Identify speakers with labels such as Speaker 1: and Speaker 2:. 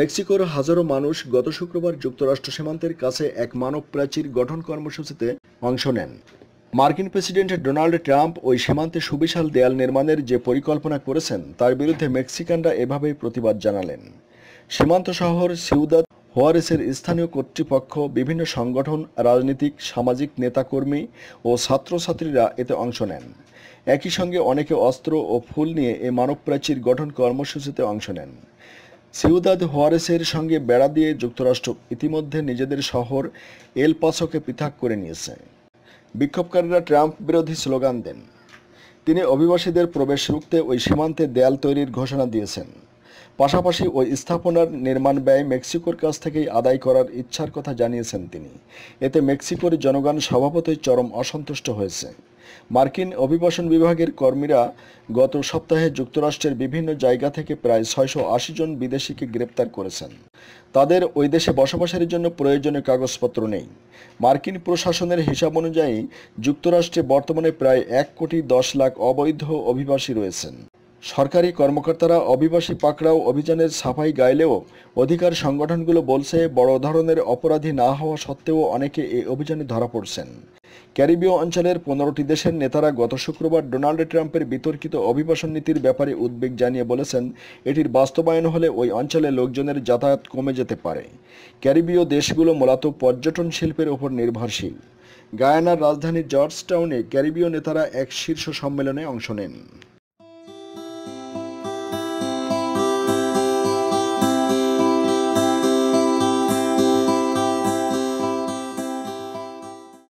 Speaker 1: মেক্সিকোর হাজারো মানুষ গত শুক্রবার যুক্তরাষ্ট্র সীমান্তের কাছে এক মানব প্রাচীর গঠন কর্মসূচিতে অংশ নেন মার্কিন প্রেসিডেন্ট ডোনাল্ড ট্রাম্প ওই সীমান্তে সুবিশাল দেয়াল নির্মাণের যে পরিকল্পনা করেছেন তার বিরুদ্ধে মেক্সিকানরা এভাবেই প্রতিবাদ জানালেন সীমান্ত শহর সিউদাদ হোয়ারেসের স্থানীয় কর্তৃপক্ষ বিভিন্ন সংগঠন রাজনীতিক সামাজিক নেতাকর্মী ও ছাত্রছাত্রীরা এতে অংশ নেন একই সঙ্গে অনেকে অস্ত্র ও ফুল নিয়ে এ মানব প্রাচীর গঠন কর্মসূচিতে অংশ নেন সিউদাদ হোয়ারেসের সঙ্গে বেড়া দিয়ে যুক্তরাষ্ট্র ইতিমধ্যে নিজেদের শহর এল পাসোকে পৃথক করে নিয়েছে বিক্ষোভকারীরা ট্রাম্প বিরোধী স্লোগান দেন তিনি অভিবাসীদের প্রবেশ রুখতে ওই সীমান্তে দেয়াল তৈরির ঘোষণা দিয়েছেন পাশাপাশি ওই স্থাপনার নির্মাণ ব্যয় মেক্সিকোর কাছ থেকেই আদায় করার ইচ্ছার কথা জানিয়েছেন তিনি এতে মেক্সিকোর জনগণ স্বভাবতই চরম অসন্তুষ্ট হয়েছে মার্কিন অভিবাসন বিভাগের কর্মীরা গত সপ্তাহে যুক্তরাষ্ট্রের বিভিন্ন জায়গা থেকে প্রায় ছয়শো জন বিদেশিকে গ্রেপ্তার করেছেন তাদের ওই দেশে বসবাসের জন্য প্রয়োজনীয় কাগজপত্র নেই মার্কিন প্রশাসনের হিসাব অনুযায়ী যুক্তরাষ্ট্রে বর্তমানে প্রায় এক কোটি দশ লাখ অবৈধ অভিবাসী রয়েছেন সরকারি কর্মকর্তারা অভিবাসী পাকড়াও অভিযানের সাফাই গাইলেও অধিকার সংগঠনগুলো বলছে বড় ধরনের অপরাধী না হওয়া সত্ত্বেও অনেকে এই অভিযানে ধরা পড়ছেন ক্যারিবীয় অঞ্চলের পনেরোটি দেশের নেতারা গত শুক্রবার ডোনাল্ড ট্রাম্পের বিতর্কিত অভিবাসন নীতির ব্যাপারে উদ্বেগ জানিয়ে বলেছেন এটির বাস্তবায়ন হলে ওই অঞ্চলে লোকজনের যাতায়াত কমে যেতে পারে ক্যারিবীয় দেশগুলো মূলত পর্যটন শিল্পের ওপর নির্ভরশীল গায়ানার রাজধানী জর্জটাউনে ক্যারিবীয় নেতারা এক শীর্ষ সম্মেলনে অংশ নেন